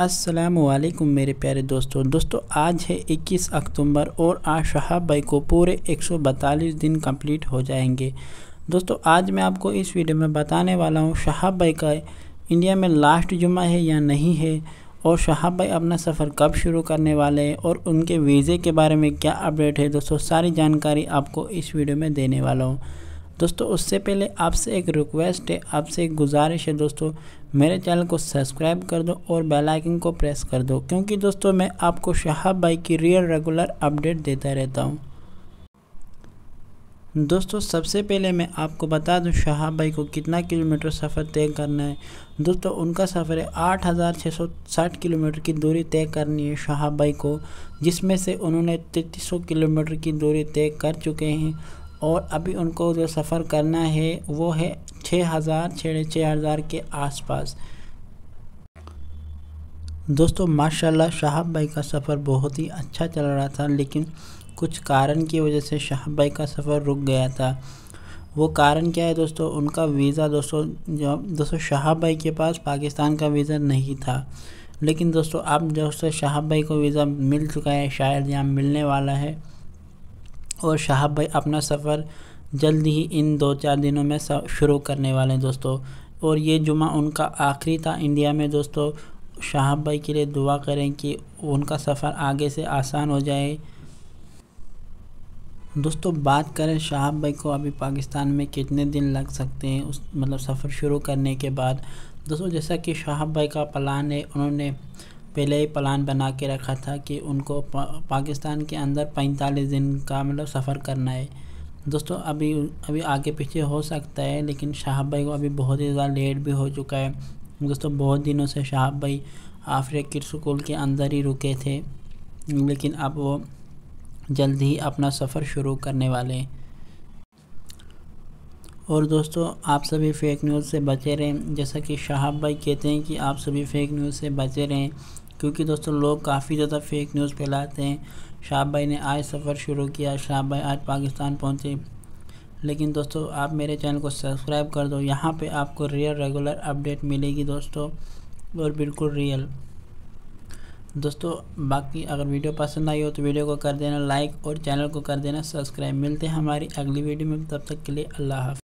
वालेकुम मेरे प्यारे दोस्तों दोस्तों आज है 21 अक्टूबर और आज भाई को पूरे 142 दिन कंप्लीट हो जाएंगे दोस्तों आज मैं आपको इस वीडियो में बताने वाला हूँ भाई का इंडिया में लास्ट जुमा है या नहीं है और शहाब भाई अपना सफ़र कब शुरू करने वाले हैं और उनके वीज़े के बारे में क्या अपडेट है दोस्तों सारी जानकारी आपको इस वीडियो में देने वाला हूँ दोस्तों उससे पहले आपसे एक रिक्वेस्ट है आपसे एक गुजारिश है दोस्तों मेरे चैनल को सब्सक्राइब कर दो और बेल आइकन को प्रेस कर दो क्योंकि दोस्तों मैं आपको शहाब भाई की रियल रेगुलर अपडेट देता रहता हूँ दोस्तों सबसे पहले मैं आपको बता दूं शहाब भाई को कितना किलोमीटर सफ़र तय करना है दोस्तों उनका सफ़र है आठ हज़ार छः सौ साठ किलोमीटर की दूरी तय करनी है शहाब भाई को जिसमें से उन्होंने तैंतीस सौ किलोमीटर की दूरी तय कर चुके हैं और अभी उनको जो सफ़र करना है वो है छः हज़ार छः छः हज़ार के आसपास दोस्तों माशाल्लाह शाहब भाई का सफ़र बहुत ही अच्छा चल रहा था लेकिन कुछ कारण की वजह से शाहब भाई का सफ़र रुक गया था वो कारण क्या है दोस्तों उनका वीज़ा दोस्तों जो दोस्तों शाहब भाई के पास पाकिस्तान का वीज़ा नहीं था लेकिन दोस्तों अब दोस्तों शाहब भाई को वीज़ा मिल चुका है शायद यहाँ मिलने वाला है और शाहब भाई अपना सफ़र जल्द ही इन दो चार दिनों में शुरू करने वाले हैं दोस्तों और ये जुमा उनका आखिरी था इंडिया में दोस्तों शाहब भाई के लिए दुआ करें कि उनका सफ़र आगे से आसान हो जाए दोस्तों बात करें शाहब भाई को अभी पाकिस्तान में कितने दिन लग सकते हैं उस मतलब सफ़र शुरू करने के बाद दोस्तों जैसा कि शाहब भाई का प्लान है उन्होंने पहले ही प्लान बना के रखा था कि उनको पा, पाकिस्तान के अंदर पैंतालीस दिन का मतलब सफ़र करना है दोस्तों अभी अभी आगे पीछे हो सकता है लेकिन शाहब भाई को अभी बहुत ही ज़्यादा लेट भी हो चुका है दोस्तों बहुत दिनों से शाहब भाई आफरे स्कूल के अंदर ही रुके थे लेकिन अब वो जल्द ही अपना सफ़र शुरू करने वाले हैं और दोस्तों आप सभी फेक न्यूज़ से बचे रहें जैसा कि शाहाब भाई कहते हैं कि आप सभी फेक न्यूज़ से बचे रहें क्योंकि दोस्तों लोग काफ़ी ज़्यादा फेक न्यूज़ फैलाते हैं शाहब भाई ने आज सफ़र शुरू किया शाहब भाई आज पाकिस्तान पहुँचे लेकिन दोस्तों आप मेरे चैनल को सब्सक्राइब कर दो यहाँ पे आपको रियल रेगुलर अपडेट मिलेगी दोस्तों और बिल्कुल रियल दोस्तों बाकी अगर वीडियो पसंद आई हो तो वीडियो को कर देना लाइक और चैनल को कर देना सब्सक्राइब मिलते हैं हमारी अगली वीडियो में तब तक के लिए अल्लाह हाफ